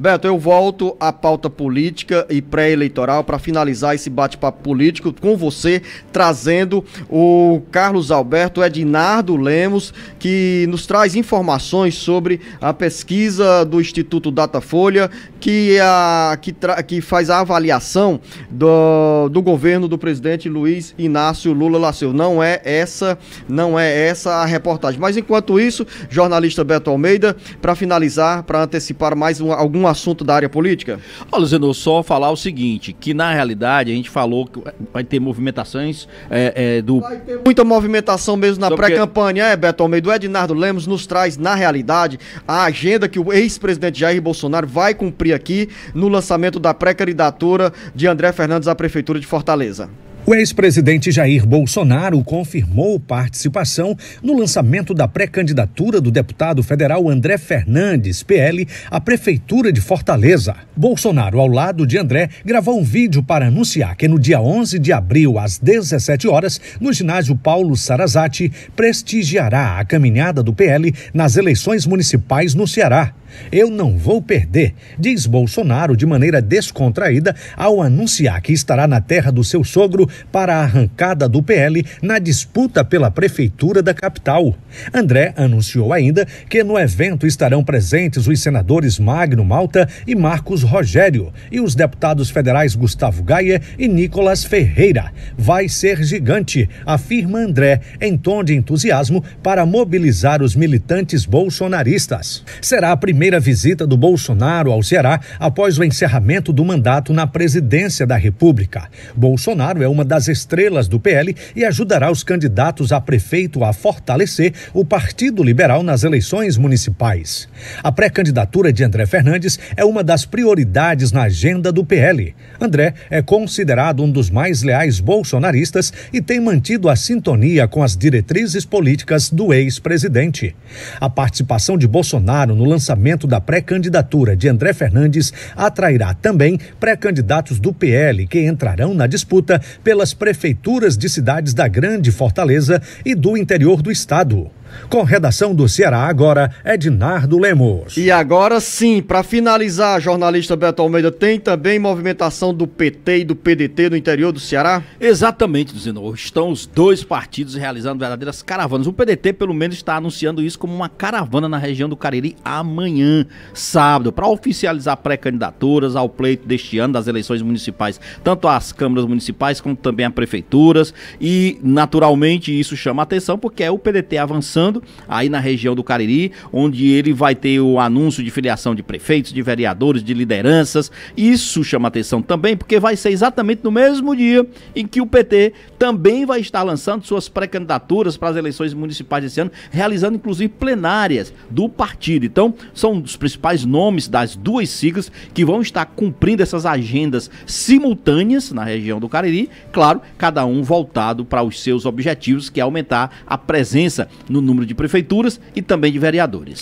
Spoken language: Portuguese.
Beto, eu volto à pauta política e pré-eleitoral para finalizar esse bate-papo político com você, trazendo o Carlos Alberto Edinardo Lemos, que nos traz informações sobre a pesquisa do Instituto Datafolha, que, é a, que, tra, que faz a avaliação do, do governo do presidente Luiz Inácio Lula Laceu. Não é essa, não é essa a reportagem. Mas enquanto isso, jornalista Beto Almeida, para finalizar, para antecipar mais uma, alguma assunto da área política? Olha, Zenon, só falar o seguinte, que na realidade a gente falou que vai ter movimentações é, é, do... Vai ter muita movimentação mesmo na então, pré-campanha, porque... é, Beto Almeida. O Ednardo Lemos nos traz, na realidade, a agenda que o ex-presidente Jair Bolsonaro vai cumprir aqui no lançamento da pré-candidatura de André Fernandes à Prefeitura de Fortaleza. O ex-presidente Jair Bolsonaro confirmou participação no lançamento da pré-candidatura do deputado federal André Fernandes, PL, à Prefeitura de Fortaleza. Bolsonaro, ao lado de André, gravou um vídeo para anunciar que no dia 11 de abril, às 17 horas, no ginásio Paulo Sarazati prestigiará a caminhada do PL nas eleições municipais no Ceará. Eu não vou perder, diz Bolsonaro de maneira descontraída ao anunciar que estará na terra do seu sogro para a arrancada do PL na disputa pela prefeitura da capital. André anunciou ainda que no evento estarão presentes os senadores Magno Malta e Marcos Rogério e os deputados federais Gustavo Gaia e Nicolas Ferreira. Vai ser gigante, afirma André, em tom de entusiasmo para mobilizar os militantes bolsonaristas. Será a primeira visita do Bolsonaro ao Ceará após o encerramento do mandato na presidência da República. Bolsonaro é uma uma das estrelas do PL e ajudará os candidatos a prefeito a fortalecer o Partido Liberal nas eleições municipais. A pré-candidatura de André Fernandes é uma das prioridades na agenda do PL. André é considerado um dos mais leais bolsonaristas e tem mantido a sintonia com as diretrizes políticas do ex-presidente. A participação de Bolsonaro no lançamento da pré-candidatura de André Fernandes atrairá também pré-candidatos do PL que entrarão na disputa pelas prefeituras de cidades da Grande Fortaleza e do interior do estado. Com redação do Ceará agora, Ednardo Lemos. E agora sim, para finalizar, jornalista Beto Almeida, tem também movimentação do PT e do PDT no interior do Ceará? Exatamente, Duzino. Estão os dois partidos realizando verdadeiras caravanas. O PDT, pelo menos, está anunciando isso como uma caravana na região do Cariri amanhã, sábado, para oficializar pré-candidaturas ao pleito deste ano das eleições municipais, tanto às câmaras municipais como também às prefeituras. E, naturalmente, isso chama atenção porque é o PDT avançando começando aí na região do Cariri, onde ele vai ter o anúncio de filiação de prefeitos, de vereadores, de lideranças. Isso chama atenção também, porque vai ser exatamente no mesmo dia em que o PT também vai estar lançando suas pré-candidaturas para as eleições municipais desse ano, realizando inclusive plenárias do partido. Então, são os principais nomes das duas siglas que vão estar cumprindo essas agendas simultâneas na região do Cariri, claro, cada um voltado para os seus objetivos, que é aumentar a presença no número de prefeituras e também de vereadores.